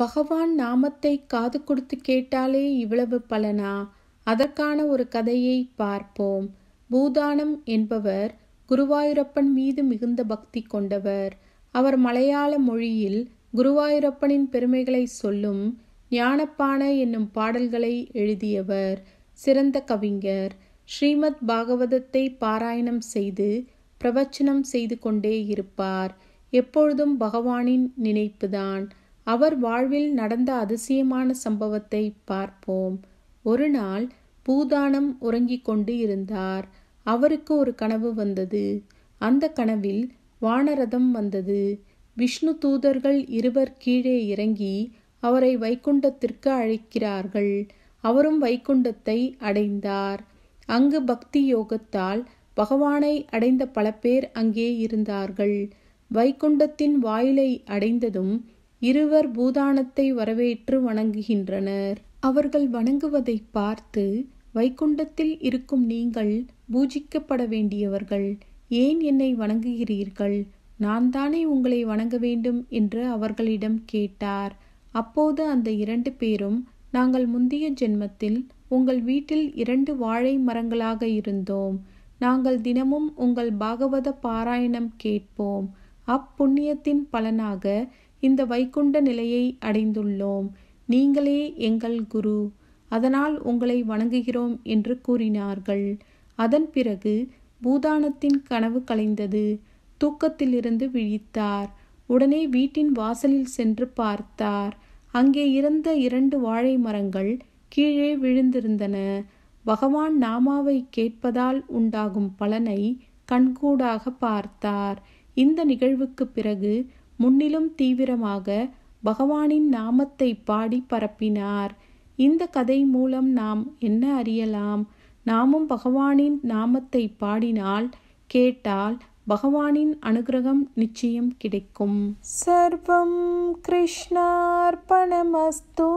பகவான் நாமத்தை காது கொடுத்து கேட்டாலே இவ்வளவு பலனா அதற்கான ஒரு கதையை பார்ப்போம் பூதானம் என்பவர் குருவாயூரப்பன் மீது மிகுந்த பக்தி கொண்டவர் அவர் மலையாள மொழியில் குருவாயூரப்பனின் பெருமைகளை சொல்லும் ஞானப்பான என்னும் பாடல்களை எழுதியவர் சிறந்த கவிஞர் ஸ்ரீமத் பாகவதத்தை பாராயணம் செய்து பிரவச்சனம் செய்து கொண்டே இருப்பார் எப்பொழுதும் பகவானின் நினைப்புதான் அவர் வாழ்வில் நடந்த அதிசயமான சம்பவத்தை பார்ப்போம் ஒரு நாள் பூதானம் உறங்கிக் கொண்டு இருந்தார் அவருக்கு ஒரு கனவு வந்தது அந்த கனவில் வானரதம் வந்தது விஷ்ணு தூதர்கள் இருவர் கீழே இறங்கி அவரை வைகுண்டத்திற்கு அழைக்கிறார்கள் அவரும் வைகுண்டத்தை அடைந்தார் அங்கு பக்தி யோகத்தால் பகவானை அடைந்த பல பேர் அங்கே இருந்தார்கள் வைகுண்டத்தின் வாயிலை அடைந்ததும் இருவர் பூதானத்தை வரவேற்று வணங்குகின்றனர் அவர்கள் வணங்குவதை பார்த்து வைகுண்டத்தில் இருக்கும் நீங்கள் பூஜிக்கப்பட வேண்டியவர்கள் ஏன் என்னை வணங்குகிறீர்கள் நான் தானே உங்களை வணங்க வேண்டும் என்று அவர்களிடம் கேட்டார் அப்போது அந்த இரண்டு பேரும் நாங்கள் முந்தைய ஜென்மத்தில் உங்கள் வீட்டில் இரண்டு வாழை மரங்களாக இருந்தோம் நாங்கள் தினமும் உங்கள் பாகவத பாராயணம் கேட்போம் அப்புண்ணியத்தின் பலனாக இந்த வைகுண்ட நிலையை அடைந்துள்ளோம் நீங்களே எங்கள் குரு அதனால் உங்களை வணங்குகிறோம் என்று கூறினார்கள் அதன் பிறகு பூதானத்தின் கனவு கலைந்தது தூக்கத்திலிருந்து விழித்தார் உடனே வீட்டின் வாசலில் சென்று பார்த்தார் அங்கே இருந்த இரண்டு வாழை மரங்கள் கீழே விழுந்திருந்தன பகவான் நாமாவை கேட்பதால் உண்டாகும் பலனை கண்கூடாக பார்த்தார் இந்த நிகழ்வுக்கு பிறகு முன்னிலும் தீவிரமாக பகவானின் நாமத்தை பாடி பரப்பினார் இந்த கதை மூலம் நாம் என்ன அறியலாம் நாமும் பகவானின் நாமத்தை பாடினால் கேட்டால் பகவானின் அனுகிரகம் நிச்சயம் கிடைக்கும் சர்வம் கிருஷ்ணார்பணமஸ்தூ